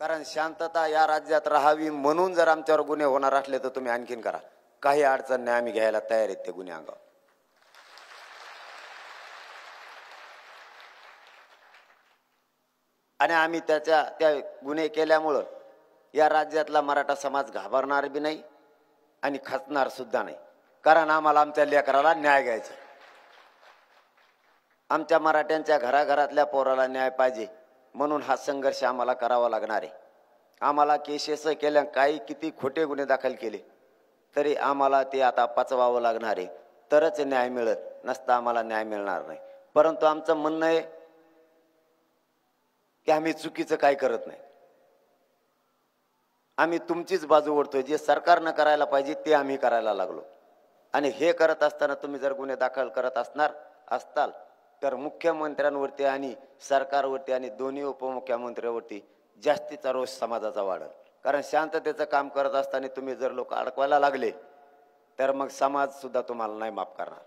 कारण शांतता या राज्यात राहावी म्हणून जर आमच्यावर गुन्हे होणार असले तर तुम्ही आणखीन करा काही अडचण नाही आम्ही घ्यायला तयार आहेत ते गुन्हे अंगावर आणि आम्ही त्याच्या त्या गुन्हे केल्यामुळं या राज्यातला मराठा समाज घाबरणार बी नाही आणि खचणार सुद्धा नाही कारण आम्हाला आमच्या लेकराला न्याय घ्यायचा आमच्या मराठ्यांच्या घराघरातल्या पोराला न्याय पाहिजे म्हणून हा संघर्ष आम्हाला करावा लागणार आहे आम्हाला केसेस केल्या काही किती खोटे गुन्हे दाखल केले तरी आम्हाला ते आता पचवावं लागणार आहे तरच न्याय मिळत नसता आम्हाला न्याय मिळणार नाही परंतु आमचं म्हणणं आहे की आम्ही चुकीचं काय करत नाही आम्ही तुमचीच बाजू ओढतोय जे सरकारनं करायला पाहिजे ते आम्ही करायला लागलो आणि हे करत असताना तुम्ही जर गुन्हे दाखल करत असणार असताल तर मुख्यमंत्र्यांवरती आणि सरकारवरती आणि दोन्ही उपमुख्यमंत्र्यांवरती जास्तीचा रोष समाजाचा वाढल कारण शांततेचं काम करत असताना तुम्ही जर लोक अडकवायला लागले तर मग समाजसुद्धा तुम्हाला नाही माफ करणार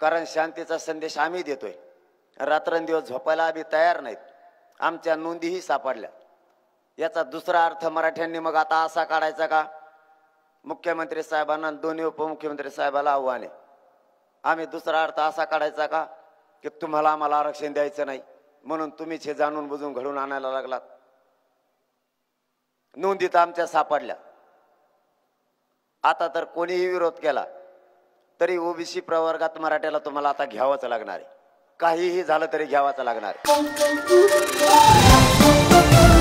कारण शांतीचा संदेश आम्ही देतोय रात्रंदिवस झोपायला आम्ही तयार नाहीत आमच्या नोंदीही सापडल्या याचा दुसरा अर्थ मराठ्यांनी मग आता असा काढायचा का मुख्यमंत्री साहेबांना दोन्ही उपमुख्यमंत्री साहेबाला आव्हान आहे आम्ही दुसरा अर्थ असा काढायचा का की तुम्हाला आम्हाला आरक्षण द्यायचं नाही म्हणून तुम्ही हे जाणून बुजून घडून आणायला लागलात नोंदी तर आमच्या सापडल्या आता तर कोणीही विरोध केला तरी ओबीसी प्रवर्गात मराठ्याला तुम्हाला आता घ्यावाच लागणार आहे काहीही झालं तरी घ्यावाच लागणार आहे